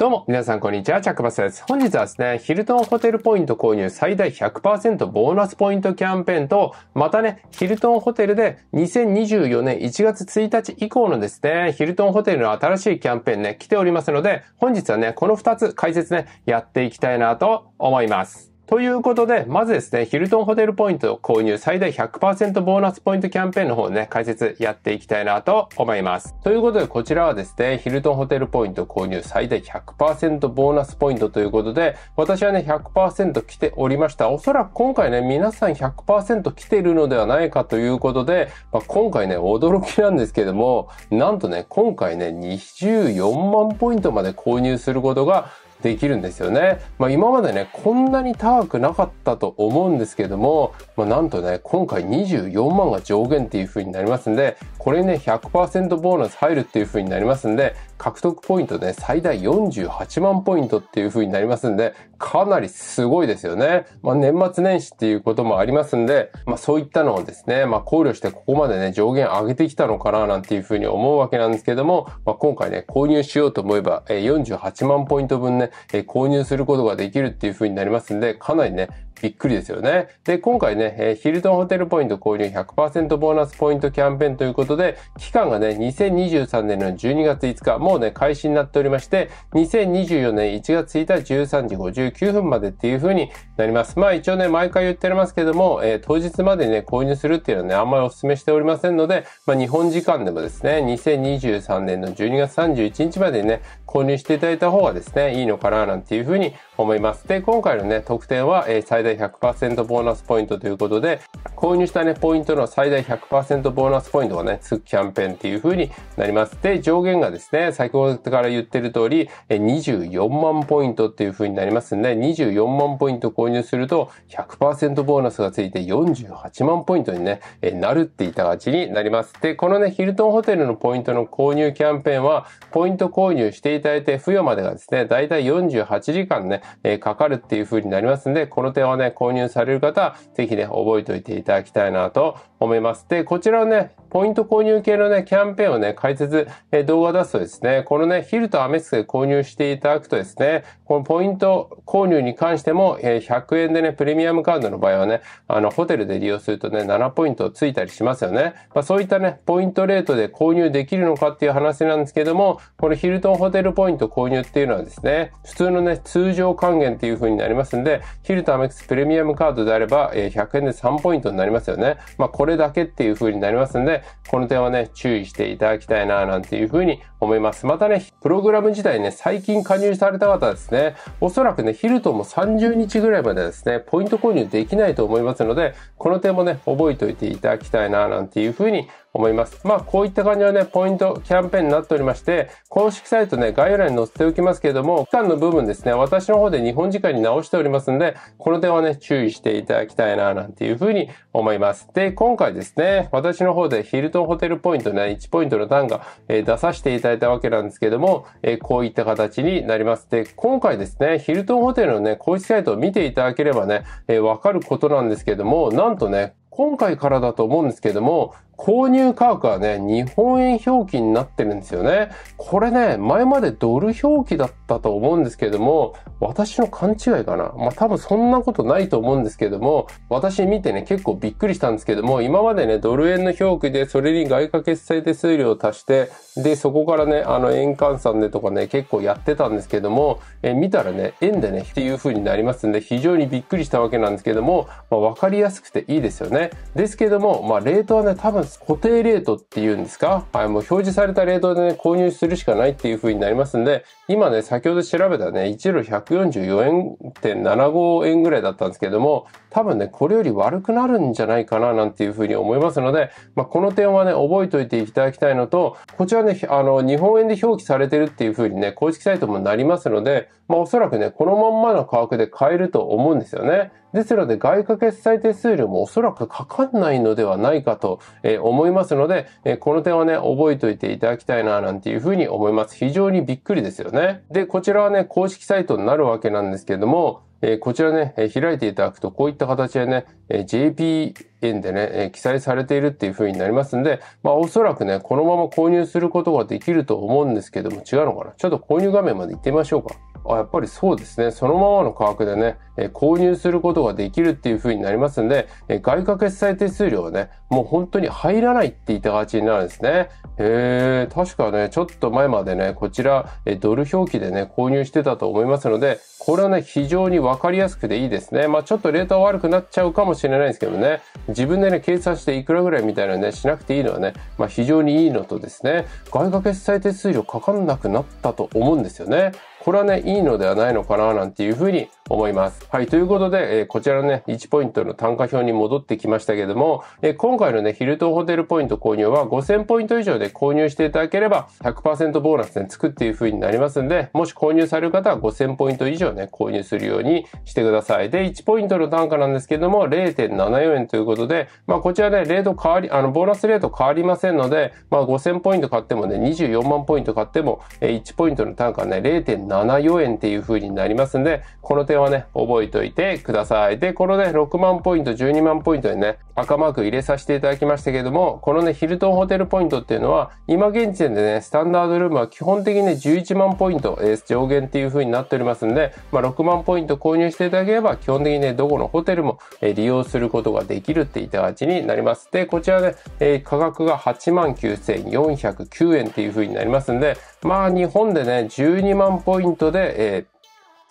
どうも、皆さんこんにちは、チャックバスです。本日はですね、ヒルトンホテルポイント購入最大100%ボーナスポイントキャンペーンと、またね、ヒルトンホテルで2024年1月1日以降のですね、ヒルトンホテルの新しいキャンペーンね、来ておりますので、本日はね、この2つ解説ね、やっていきたいなと思います。ということで、まずですね、ヒルトンホテルポイント購入最大100%ボーナスポイントキャンペーンの方ね、解説やっていきたいなと思います。ということで、こちらはですね、ヒルトンホテルポイント購入最大100%ボーナスポイントということで、私はね、100%来ておりました。おそらく今回ね、皆さん100%来てるのではないかということで、まあ、今回ね、驚きなんですけども、なんとね、今回ね、24万ポイントまで購入することができるんですよね。まあ、今までね、こんなに高くなかったと思うんですけども、まあ、なんとね、今回24万が上限っていう風になりますんで、これね、100%ボーナス入るっていう風になりますんで、獲得ポイントで最大48万ポイントっていう風になりますんで、かなりすごいですよね。まあ、年末年始っていうこともありますんで、まあ、そういったのをですね、まあ、考慮してここまでね、上限上げてきたのかななんていう風に思うわけなんですけども、まあ、今回ね、購入しようと思えば、48万ポイント分ね、購入することができるっていう風になりますんで、かなりね、びっくりですよね。で、今回ね、えヒルトンホテルポイント購入100%ボーナスポイントキャンペーンということで、期間がね、2023年の12月5日、もうね、開始になっておりまして、2024年1月1日13時59分までっていう風になります。まあ一応ね、毎回言っておりますけども、えー、当日までにね、購入するっていうのはね、あんまりお勧めしておりませんので、まあ日本時間でもですね、2023年の12月31日までにね、購入していただいた方がですね、いいのかななんていう風に思います。で、今回のね、特典は、えー、最大100%ボーナスポイントということで、購入したね、ポイントの最大100%ボーナスポイントがね、つくキャンペーンっていう風になります。で、上限がですね、先ほどから言ってる通り、24万ポイントっていう風になりますんで、24万ポイント購入すると100%ボーナスがついて48万ポイントにね、なるって言った形になります。で、このね、ヒルトンホテルのポイントの購入キャンペーンは、ポイント購入していただいて付与までがですね、だいたい48時間ね、かかるっていう風になりますんで、この点はね、購入される方は、ぜひね、覚えておいていただきたいなと思います。で、こちらはね、ポイント購入系のね、キャンペーンをね、解説、え動画出すとですね、このね、ヒルとアメスで購入していただくとですね、このポイント購入に関しても、え100円でね、プレミアムカードの場合はね、あの、ホテルで利用するとね、7ポイントついたりしますよね。まあ、そういったね、ポイントレートで購入できるのかっていう話なんですけども、このヒルトンホテルポイント購入っていうのはですね、普通のね、通常還元っていう風になりますんで、ヒルトアメックスプレミアムカードであれば、え100円で3ポイントになりますよね。まあ、これだけっていう風になりますんで、この点はね、注意していただきたいな、なんていうふうに思います。またね、プログラム自体ね、最近加入された方ですね、おそらくね、ヒルトンも30日ぐらいまでですね、ポイント購入できないと思いますので、この点もね、覚えておいていただきたいな、なんていうふうに思います。まあ、こういった感じのね、ポイントキャンペーンになっておりまして、公式サイトね、概要欄に載せておきますけれども、期間の部分ですね、私の方で日本時間に直しておりますので、この点はね、注意していただきたいな、なんていうふうに思います。で、今回ですね、私の方でヒルトンホテルポイントね、1ポイントの段が、えー、出させていただされたわけなんですけども、えこういった形になります。で、今回ですね、ヒルトンホテルのね、公式サイトを見ていただければね、えわかることなんですけども、なんとね、今回からだと思うんですけども、購入価格はね、日本円表記になってるんですよね。これね、前までドル表記だったと思うんですけども、私の勘違いかな。まあ多分そんなことないと思うんですけども、私見てね、結構びっくりしたんですけども、今までね、ドル円の表記で、それに外貨決済手数料を足して、で、そこからね、あの、円換算でとかね、結構やってたんですけども、え見たらね、円でね、っていう風になりますんで、非常にびっくりしたわけなんですけども、まあ、分かりやすくていいですよね。ですけども、まあ、レートはね、多分固定レートっていうんですか、はい、もう表示されたレートでね、購入するしかないっていう風になりますんで、今ね、先ほど調べたね、1ドル144円点75円ぐらいだったんですけども、多分ね、これより悪くなるんじゃないかな、なんていうふうに思いますので、まあ、この点はね、覚えておいていただきたいのと、こちらね、あの、日本円で表記されてるっていうふうにね、公式サイトもなりますので、まあ、おそらくね、このまんまの価格で買えると思うんですよね。ですので、外貨決済手数料もおそらくかかんないのではないかと思いますので、この点はね、覚えておいていただきたいな、なんていうふうに思います。非常にびっくりですよね。で、こちらはね、公式サイトになるわけなんですけども、えこちらね、え開いていただくと、こういった形でね、え JPN でね、え記載されているっていう風になりますんで、まあおそらくね、このまま購入することができると思うんですけども、違うのかなちょっと購入画面まで行ってみましょうか。あやっぱりそうですね。そのままの価格でね、え購入することができるっていう風になりますんで、え外貨決済手数料はね、もう本当に入らないって言った形になるんですね。へえー、確かね、ちょっと前までね、こちら、えドル表記でね、購入してたと思いますので、これはね、非常にわかりやすくていいですね。まあちょっとレートは悪くなっちゃうかもしれないですけどね、自分でね、計算していくらぐらいみたいなね、しなくていいのはね、まあ非常にいいのとですね、外貨決済手数料かかんなくなったと思うんですよね。これはね、いいのではないのかな、なんていうふうに思います。はい、ということで、えー、こちらのね、1ポイントの単価表に戻ってきましたけども、えー、今回のね、ヒルトンホテルポイント購入は5000ポイント以上で購入していただければ100%ボーナスね、つくっていうふうになりますんで、もし購入される方は5000ポイント以上ね、購入するようにしてください。で、1ポイントの単価なんですけども、0.74円ということで、まあ、こちらね、レート変わり、あの、ボーナスレート変わりませんので、まあ、5000ポイント買ってもね、24万ポイント買っても、えー、1ポイントの単価ね、0.74 7 4円っていう風になりますんで、この点はね、覚えておいてください。で、このね、6万ポイント、12万ポイントでね、赤マーク入れさせていただきましたけども、このね、ヒルトンホテルポイントっていうのは、今現時点でね、スタンダードルームは基本的にね、11万ポイント、えー、上限っていう風になっておりますんで、まあ、6万ポイント購入していただければ、基本的にね、どこのホテルも、え利用することができるっていった形になります。で、こちらね、えー、価格が8万9409円っていう風になりますんで、まあ日本でね、12万ポイントで、え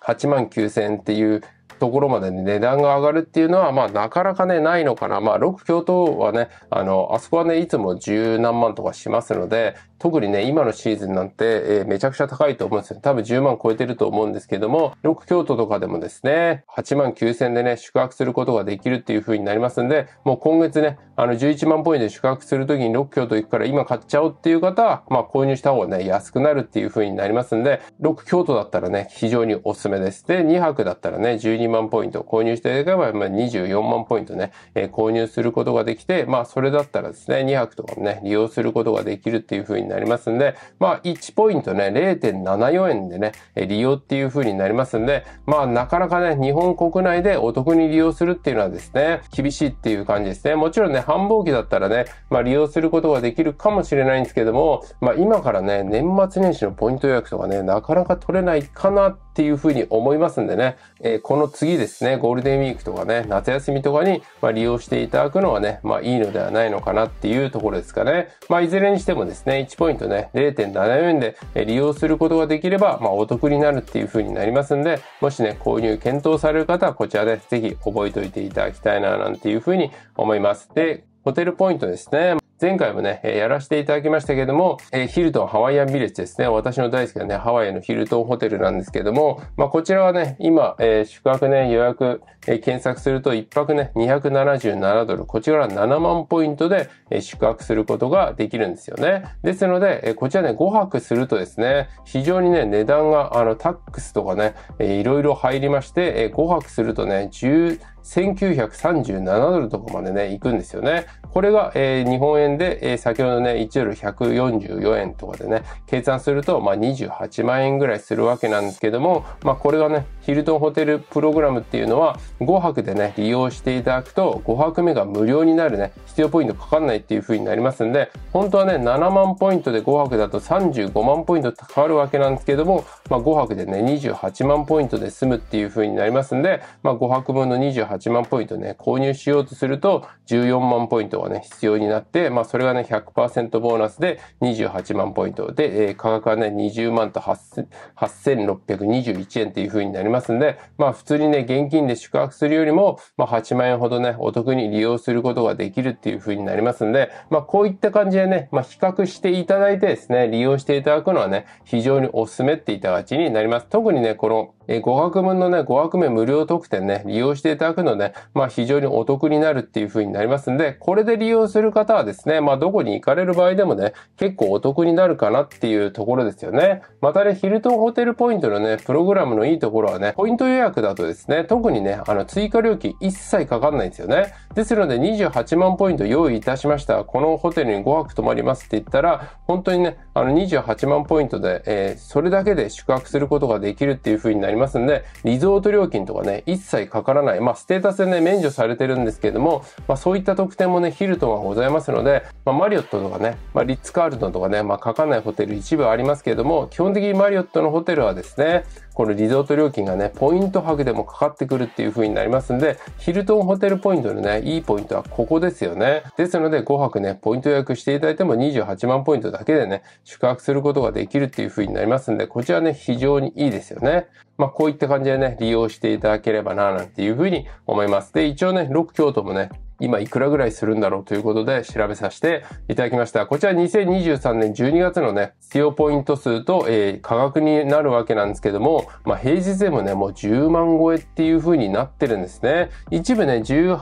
ー、8万9000円っていうところまで値段が上がるっていうのは、まあなかなかね、ないのかな。まあ6京都はね、あの、あそこはね、いつも十何万とかしますので、特にね、今のシーズンなんて、えー、めちゃくちゃ高いと思うんですよ。多分10万超えてると思うんですけども、6京都とかでもですね、8万9000でね、宿泊することができるっていう風になりますんで、もう今月ね、あの11万ポイントで宿泊するときに6京都行くから今買っちゃおうっていう方は、まあ購入した方がね、安くなるっていう風になりますんで、6京都だったらね、非常におすすめです。で、2泊だったらね、12 12万ポイント、購入していれば、まあ、24万ポイントね、えー、購入することができて、まあ、それだったらですね、2泊とかもね、利用することができるっていう風になりますんで、まあ、1ポイントね、0.74円でね、利用っていう風になりますんで、まあ、なかなかね、日本国内でお得に利用するっていうのはですね、厳しいっていう感じですね。もちろんね、繁忙期だったらね、まあ、利用することができるかもしれないんですけども、まあ、今からね、年末年始のポイント予約とかね、なかなか取れないかなっていう風に思いますんでね、えー、この次ですね、ゴールデンウィークとかね、夏休みとかに、ま利用していただくのはね、まあいいのではないのかなっていうところですかね。まあいずれにしてもですね、1ポイントね、0.74円で利用することができれば、まあお得になるっていう風になりますんで、もしね、購入検討される方はこちらで、是ぜひ覚えておいていただきたいななんていう風に思います。で、ホテルポイントですね。前回もね、えやらせていただきましたけども、えヒルトンハワイアンビレッジですね。私の大好きなね、ハワイのヒルトンホテルなんですけども、まあ、こちらはね、今、え宿泊ね、予約、え検索すると1泊ね、277ドル、こちらは7万ポイントで、え宿泊することができるんですよね。ですので、えこちらね、5泊するとですね、非常にね、値段が、あの、タックスとかね、えー、いろいろ入りまして、え5泊するとね、10、1937ドルとかまでね、行くんですよね。これが、えー、日本円で、えー、先ほどね、1ドル144円とかでね、計算すると、まあ、28万円ぐらいするわけなんですけども、まあ、これがね、ヒルトンホテルプログラムっていうのは5泊でね、利用していただくと5泊目が無料になるね、必要ポイントかかんないっていう風になりますんで、本当はね、7万ポイントで5泊だと35万ポイントかかるわけなんですけども、まあ5泊でね、28万ポイントで済むっていう風になりますんで、まあ5泊分の28万ポイントね、購入しようとすると14万ポイントがね、必要になって、まあそれがね、100%ボーナスで28万ポイントで、えー、価格はね、20万と8621円っていう風になりますますんで、まあ普通にね、現金で宿泊するよりも、まあ8万円ほどね、お得に利用することができるっていう風になりますんで、まあこういった感じでね、まあ比較していただいてですね、利用していただくのはね、非常におすすめっていたがちになります。特にね、この5泊分のね、5泊目無料特典ね、利用していただくのね、まあ非常にお得になるっていう風になりますんで、これで利用する方はですね、まあどこに行かれる場合でもね、結構お得になるかなっていうところですよね。またね、ヒルトンホテルポイントのね、プログラムのいいところはね、ね、ポイント予約だとですね、特にね、あの、追加料金一切かかんないんですよね。ですので、28万ポイント用意いたしました。このホテルに5泊泊まりますって言ったら、本当にね、あの、28万ポイントで、えー、それだけで宿泊することができるっていう風になりますんで、リゾート料金とかね、一切かからない。まあ、ステータスでね、免除されてるんですけれども、まあ、そういった特典もね、ヒルトンはございますので、まあ、マリオットとかね、まあ、リッツ・カールトンとかね、まあ、かかんないホテル一部ありますけれども、基本的にマリオットのホテルはですね、このリゾート料金がね、ポイント泊でもかかってくるっていう風になりますんで、ヒルトンホテルポイントのね、いいポイントはここですよね。ですので、5泊ね、ポイント予約していただいても28万ポイントだけでね、宿泊することができるっていう風になりますんで、こちらね、非常にいいですよね。まあ、こういった感じでね、利用していただければな、なんていう風に思います。で、一応ね、6京都もね、今いくらぐらいするんだろうということで調べさせていただきました。こちら2023年12月のね、必要ポイント数と、えー、価格になるわけなんですけども、まあ、平日でもね、もう10万超えっていう風になってるんですね。一部ね、18、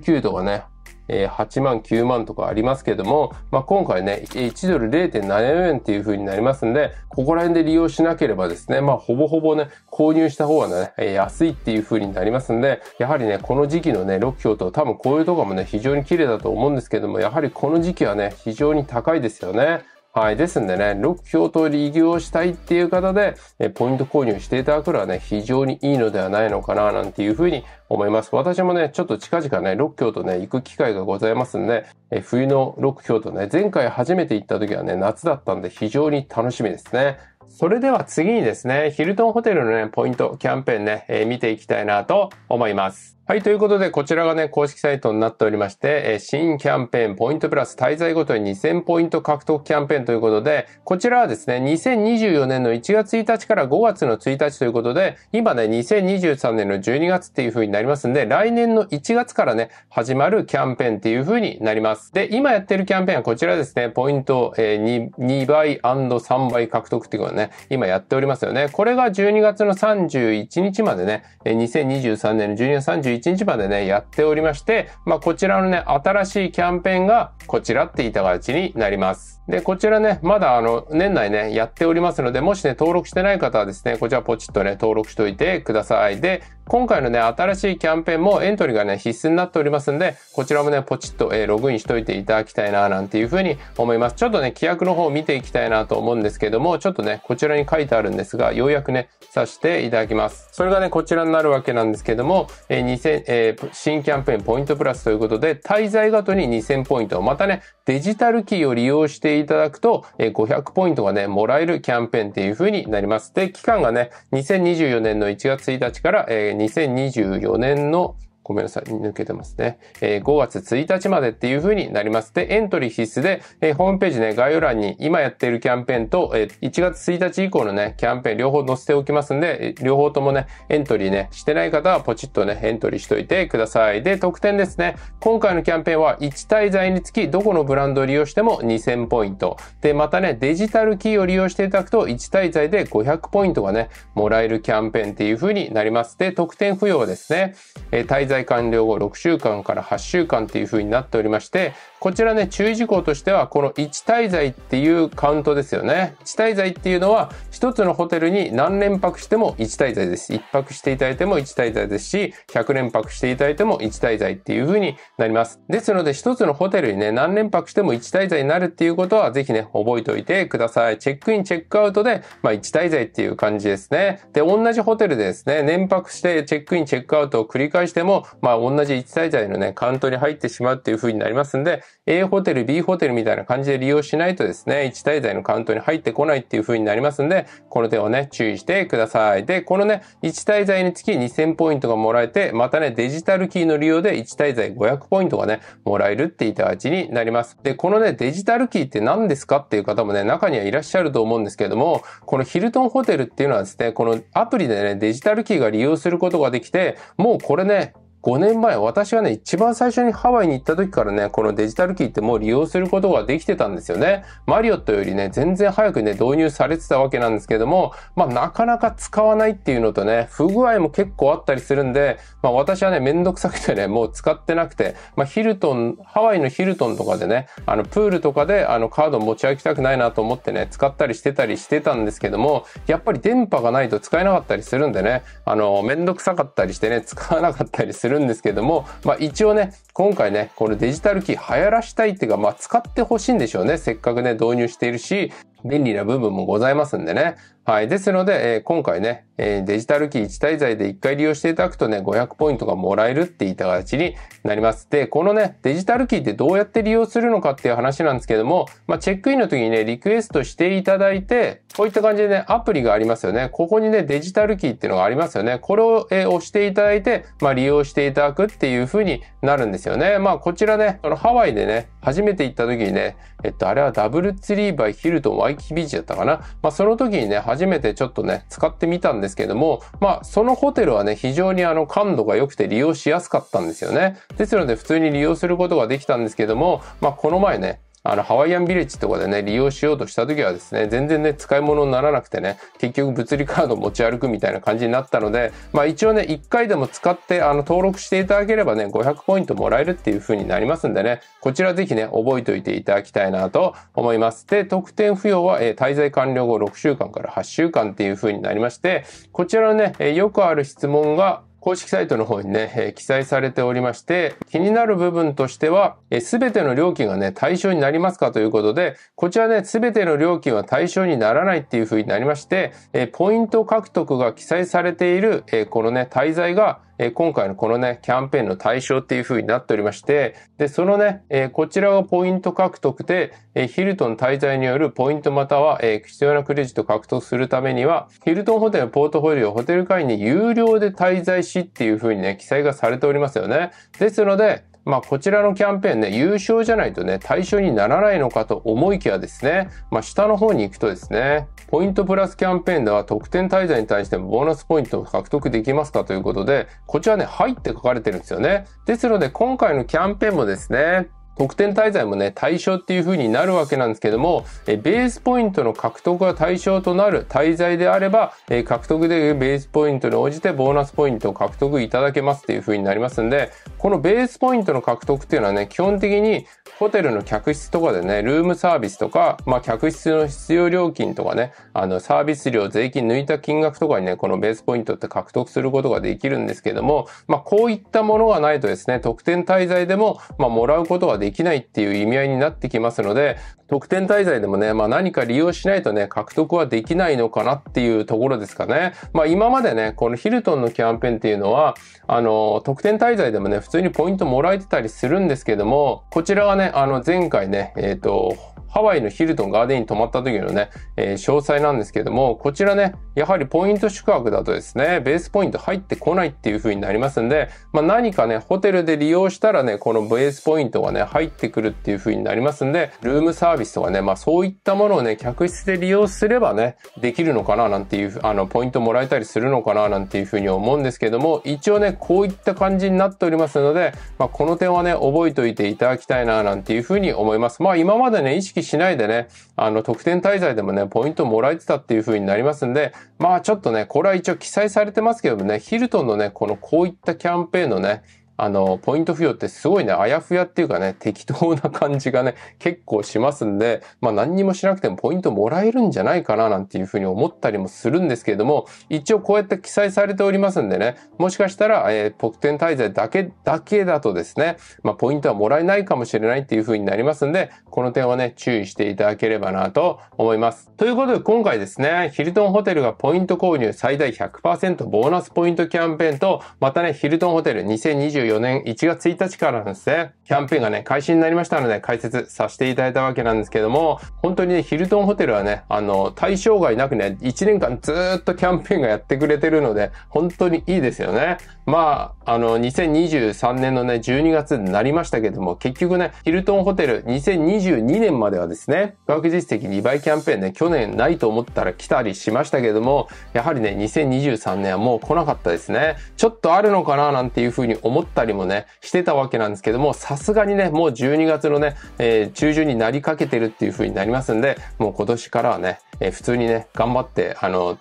19とかね、えー、8万、9万とかありますけども、まあ、今回ね、1ドル0.74円っていう風になりますんで、ここら辺で利用しなければですね、まあ、ほぼほぼね、購入した方がね、え安いっていう風になりますんで、やはりね、この時期のね、6票と多分こういうとこもね、非常に綺麗だと思うんですけども、やはりこの時期はね、非常に高いですよね。はい。ですんでね、6票と利用したいっていう方で、ポイント購入していただくのはね、非常にいいのではないのかな、なんていうふうに思います。私もね、ちょっと近々ね、6票とね、行く機会がございますんで、え冬の6票とね、前回初めて行った時はね、夏だったんで非常に楽しみですね。それでは次にですね、ヒルトンホテルのね、ポイント、キャンペーンね、えー、見ていきたいなと思います。はい、ということで、こちらがね、公式サイトになっておりまして、えー、新キャンペーン、ポイントプラス、滞在ごとに2000ポイント獲得キャンペーンということで、こちらはですね、2024年の1月1日から5月の1日ということで、今ね、2023年の12月っていう風になりますんで、来年の1月からね、始まるキャンペーンっていう風になります。で、今やってるキャンペーンはこちらですね、ポイント、え 2, 2倍 &3 倍獲得っていうことね、今やっておりますよね。これが12月の31日までね、2023年の12月31日1日までね、やっておりまして、まあ、こちらのね、新しいキャンペーンがこちらって言いた形になります。で、こちらね、まだあの、年内ね、やっておりますので、もしね、登録してない方はですね、こちらポチッとね、登録しておいてください。で、今回のね、新しいキャンペーンもエントリーがね、必須になっておりますんで、こちらもね、ポチッと、えー、ログインしておいていただきたいな、なんていうふうに思います。ちょっとね、規約の方を見ていきたいなと思うんですけども、ちょっとね、こちらに書いてあるんですが、ようやくね、さしていただきます。それがね、こちらになるわけなんですけども、えー、2000、えー、新キャンペーンポイントプラスということで、滞在ごとに2000ポイント、またね、デジタルキーを利用してていただくと、500ポイントがね、もらえるキャンペーンっていう風になります。で、期間がね、2024年の1月1日から、2024年のごめんなさい、抜けてますね。えー、5月1日までっていう風になります。で、エントリー必須で、えー、ホームページね、概要欄に今やっているキャンペーンと、えー、1月1日以降のね、キャンペーン両方載せておきますんで、両方ともね、エントリーね、してない方はポチッとね、エントリーしといてください。で、特典ですね。今回のキャンペーンは1滞在につきどこのブランドを利用しても2000ポイント。で、またね、デジタルキーを利用していただくと1滞在で500ポイントがね、もらえるキャンペーンっていう風になります。で、特典不要ですね。え滞在完了後6週間から8週間っていう風になっておりまして、こちらね、注意事項としては、この1滞在っていうカウントですよね。1滞在っていうのは、1つのホテルに何連泊しても1滞在です。1泊していただいても1滞在ですし、100連泊していただいても1滞在っていう風になります。ですので、1つのホテルにね、何連泊しても1滞在になるっていうことは、ぜひね、覚えておいてください。チェックイン、チェックアウトで、まあ、1滞在っていう感じですね。で、同じホテルでですね、連泊してチェックイン、チェックアウトを繰り返しても、まあ、同じ1滞在のね、カウントに入ってしまうっていう風になりますんで、A ホテル、B ホテルみたいな感じで利用しないとですね、1滞在のカウントに入ってこないっていう風になりますんで、この点をね、注意してください。で、このね、1滞在につき2000ポイントがもらえて、またね、デジタルキーの利用で1滞在500ポイントがね、もらえるって言った味になります。で、このね、デジタルキーって何ですかっていう方もね、中にはいらっしゃると思うんですけれども、このヒルトンホテルっていうのはですね、このアプリでね、デジタルキーが利用することができて、もうこれね、5年前、私がね、一番最初にハワイに行った時からね、このデジタルキーってもう利用することができてたんですよね。マリオットよりね、全然早くね、導入されてたわけなんですけども、まあなかなか使わないっていうのとね、不具合も結構あったりするんで、まあ私はね、めんどくさくてね、もう使ってなくて、まあヒルトン、ハワイのヒルトンとかでね、あのプールとかであのカード持ち歩きたくないなと思ってね、使ったりしてたりしてたんですけども、やっぱり電波がないと使えなかったりするんでね、あの、めんどくさかったりしてね、使わなかったりするるんですけども、まあ、一応ね、今回ね、このデジタルキー流行らしたいっていうか、まあ、使ってほしいんでしょうね。せっかくね、導入しているし、便利な部分もございますんでね。はい。ですので、えー、今回ね、えー、デジタルキー1滞在で1回利用していただくとね、500ポイントがもらえるって言った形になります。で、このね、デジタルキーってどうやって利用するのかっていう話なんですけども、まあ、チェックインの時にね、リクエストしていただいて、こういった感じでね、アプリがありますよね。ここにね、デジタルキーっていうのがありますよね。これを、えー、押していただいて、まあ、利用していただくっていう風になるんですよね。まあ、こちらね、あのハワイでね、初めて行った時にね、えっと、あれはダブルツリーバイヒルトンワイキビーチだったかな。まあ、その時にね、初めてちょっとね、使ってみたんですけども、まあ、そのホテルはね、非常にあの、感度が良くて利用しやすかったんですよね。ですので、普通に利用することができたんですけども、まあ、この前ね、あの、ハワイアンビレッジとかでね、利用しようとした時はですね、全然ね、使い物にならなくてね、結局物理カード持ち歩くみたいな感じになったので、まあ一応ね、1回でも使って、あの、登録していただければね、500ポイントもらえるっていう風になりますんでね、こちらぜひね、覚えておいていただきたいなと思います。で、特典付与は、え滞在完了後6週間から8週間っていう風になりまして、こちらのね、よくある質問が、公式サイトの方にね、え記載されておりまして、気になる部分としては、す、え、べ、ての料金がね、対象になりますかということで、こちらね、すべての料金は対象にならないっていう風になりまして、えポイント獲得が記載されている、えこのね、滞在がえ今回のこのね、キャンペーンの対象っていう風になっておりまして、で、そのね、えこちらがポイント獲得で、えヒルトン滞在によるポイントまたは、え必要なクレジット獲得するためには、ヒルトンホテルのポートフォリオ、ホテル会員に有料で滞在しっていう風にね、記載がされておりますよね。ですので、まあ、こちらのキャンペーンね、優勝じゃないとね、対象にならないのかと思いきやですね、まあ、下の方に行くとですね、ポイントプラスキャンペーンでは特典滞在に対してもボーナスポイントを獲得できますかということで、こちらね、入って書かれてるんですよね。ですので、今回のキャンペーンもですね、特典滞在もね、対象っていう風になるわけなんですけども、えベースポイントの獲得が対象となる滞在であれば、え獲得でベースポイントに応じてボーナスポイントを獲得いただけますっていう風になりますんで、このベースポイントの獲得っていうのはね、基本的にホテルの客室とかでね、ルームサービスとか、まあ、客室の必要料金とかね、あの、サービス料、税金抜いた金額とかにね、このベースポイントって獲得することができるんですけども、まあ、こういったものがないとですね、特典滞在でも、まあ、もらうことができないっていう意味合いになってきますので、特典滞在でもね、まあ何か利用しないとね、獲得はできないのかなっていうところですかね。まあ今までね、このヒルトンのキャンペーンっていうのは、あの、特典滞在でもね、普通にポイントもらえてたりするんですけども、こちらはね、あの前回ね、えっ、ー、と、ハワイのヒルトンガーデンに泊まった時のね、えー、詳細なんですけども、こちらね、やはりポイント宿泊だとですね、ベースポイント入ってこないっていう風になりますんで、まあ何かね、ホテルで利用したらね、このベースポイントがね、入ってくるっていう風になりますんで、ルームサービスとかね、まあそういったものをね、客室で利用すればね、できるのかななんていう、あの、ポイントもらえたりするのかななんていう風に思うんですけども、一応ね、こういった感じになっておりますので、まあこの点はね、覚えておいていただきたいななんていう風に思います。まあ今までね、意識しないでね、あの、特典滞在でもね、ポイントもらえてたっていう風になりますんで、まあちょっとね、これは一応記載されてますけどもね、ヒルトンのね、このこういったキャンペーンのね、あの、ポイント付与ってすごいね、あやふやっていうかね、適当な感じがね、結構しますんで、まあ何にもしなくてもポイントもらえるんじゃないかななんていうふうに思ったりもするんですけれども、一応こうやって記載されておりますんでね、もしかしたら、えー、ポクテン滞在だけ、だけだとですね、まあポイントはもらえないかもしれないっていうふうになりますんで、この点はね、注意していただければなと思います。ということで今回ですね、ヒルトンホテルがポイント購入最大100%ボーナスポイントキャンペーンと、またね、ヒルトンホテル2020 2024年1月1日からなんですね。キャンペーンがね、開始になりましたので解説させていただいたわけなんですけども、本当にね、ヒルトンホテルはね、あの、対象外なくね、1年間ずっとキャンペーンがやってくれてるので、本当にいいですよね。まあ、あの、2023年のね、12月になりましたけども、結局ね、ヒルトンホテル2022年まではですね、学実績2倍キャンペーンね、去年ないと思ったら来たりしましたけども、やはりね、2023年はもう来なかったですね。ちょっとあるのかななんていうふうに思ってったりもね、してたわけなんですけども、さすがにね、もう12月のね、えー、中旬になりかけてるっていう風になりますんで、もう今年からはね、えー、普通にね、頑張って、あの、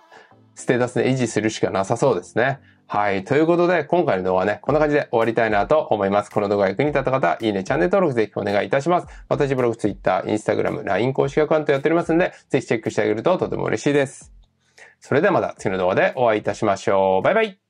ステータスで維持するしかなさそうですね。はい。ということで、今回の動画はね、こんな感じで終わりたいなと思います。この動画が役に立った方は、いいね、チャンネル登録ぜひお願いいたします。私ブログ、ツイッター、インスタグラム、LINE 公式アカウントやっておりますんで、ぜひチェックしてあげるととても嬉しいです。それではまた次の動画でお会いいたしましょう。バイバイ